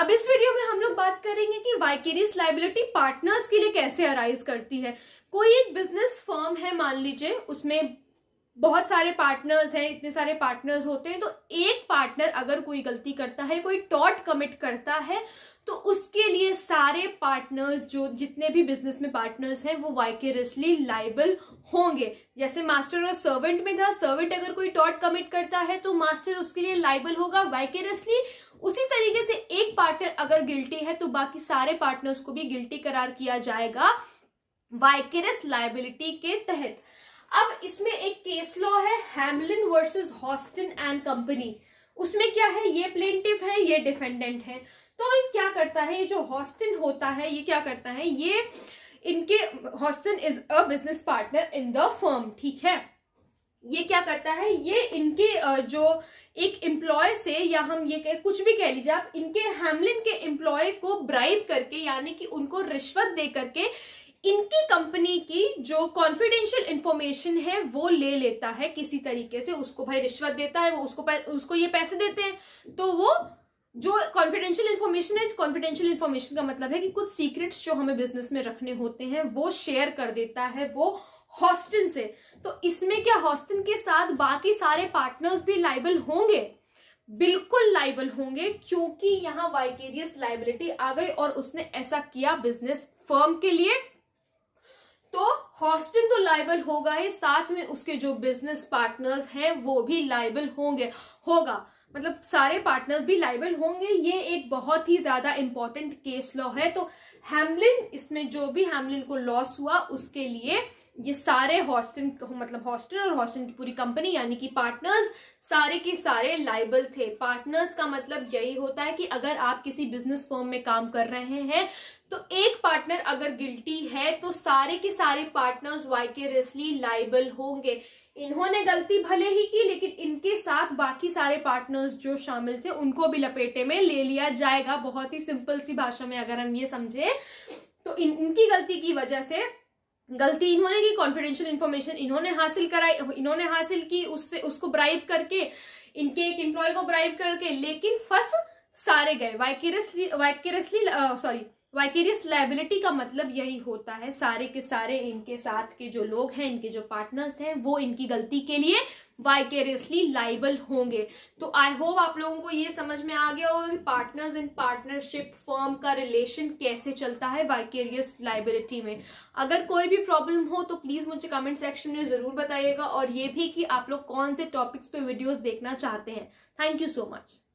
अब इस वीडियो में हम लोग बात करेंगे कि वाइकेरियस लाइबिलिटी पार्टनर्स के लिए कैसे अराइज करती है कोई एक बिजनेस फर्म है मान लीजिए उसमें बहुत सारे पार्टनर्स हैं इतने सारे पार्टनर्स होते हैं तो एक पार्टनर अगर कोई गलती करता है कोई टॉट कमिट करता है तो उसके लिए सारे पार्टनर्स जो जितने भी बिजनेस में पार्टनर्स हैं वो वाइकेरसली लाइबल होंगे जैसे मास्टर और सर्वेंट में था सर्वेंट अगर कोई टॉट कमिट करता है तो मास्टर उसके लिए लाइबल होगा वाइकेरसली उसी तरीके से एक पार्टनर अगर गिल्टी है तो बाकी सारे पार्टनर्स को भी गिल्टी करार किया जाएगा वाइकेरस लाइबिलिटी के तहत अब इसमें एक केस लॉ है Hamlyn versus Houston and company उसमें क्या है ये प्लेंटिव है ये डिफेंडेंट है तो ये क्या करता है ये जो हॉस्टन होता है ये क्या करता है ये इनके Houston is a business partner in the firm ठीक है ये क्या करता है ये इनके जो एक एम्प्लॉय से या हम ये कह कुछ भी कह लीजिए आप इनके हैमलिन के एम्प्लॉय को ब्राइब करके यानी कि उनको रिश्वत दे करके इनकी कंपनी की जो कॉन्फिडेंशियल इंफॉर्मेशन है वो ले लेता है किसी तरीके से उसको भाई रिश्वत देता है वो उसको उसको ये पैसे देते हैं तो वो जो कॉन्फिडेंशियल इंफॉर्मेशन है कॉन्फिडेंशियल इन्फॉर्मेशन का मतलब है कि कुछ सीक्रेट्स जो हमें बिजनेस में रखने होते हैं वो शेयर कर देता है वो हॉस्टन से तो इसमें क्या हॉस्टन के साथ बाकी सारे पार्टनर्स भी लाइबल होंगे बिल्कुल लाइबल होंगे क्योंकि यहां वाइकेरियस लाइबिलिटी आ गई और उसने ऐसा किया बिजनेस फर्म के लिए तो हॉस्टन तो लाइबल होगा ही साथ में उसके जो बिजनेस पार्टनर्स हैं वो भी लाइबल होंगे होगा मतलब सारे पार्टनर्स भी लाइबल होंगे ये एक बहुत ही ज्यादा इंपॉर्टेंट केस लॉ है तो हैमलिन इसमें जो भी हेमलिन को लॉस हुआ उसके लिए ये सारे हॉस्टन मतलब हॉस्टन और हॉस्टन की पूरी कंपनी यानी कि पार्टनर्स सारे के सारे लाइबल थे पार्टनर्स का मतलब यही होता है कि अगर आप किसी बिजनेस फॉर्म में काम कर रहे हैं तो एक पार्टनर अगर गिल्टी है तो सारे के सारे पार्टनर्स वाइकेरियसली लाइबल होंगे इन्होंने गलती भले ही की लेकिन इनके साथ बाकी सारे पार्टनर्स जो शामिल थे उनको भी लपेटे में ले लिया जाएगा बहुत ही सिंपल सी भाषा में अगर हम ये समझे तो इन, इनकी गलती की वजह से गलती इन्होंने की कॉन्फिडेंशियल इन्फॉर्मेशन इन्होंने हासिल कराई इन्होंने हासिल की उससे उसको ब्राइब करके इनके एक एम्प्लॉय को ब्राइब करके लेकिन फर्स्ट सारे गए vicariously vicariously sorry vicarious liability का मतलब यही होता है सारे के सारे इनके साथ के जो लोग हैं इनके जो पार्टनर्स हैं वो इनकी गलती के लिए वाइकेरियसली लाइबल होंगे तो आई होप आप लोगों को ये समझ में आ गया होगा कि पार्टनर्स इन पार्टनरशिप फॉर्म का रिलेशन कैसे चलता है वाइकेरियस लाइबिलिटी में अगर कोई भी प्रॉब्लम हो तो प्लीज़ मुझे कमेंट सेक्शन में ज़रूर बताइएगा और ये भी कि आप लोग कौन से टॉपिक्स पे वीडियोस देखना चाहते हैं थैंक यू सो मच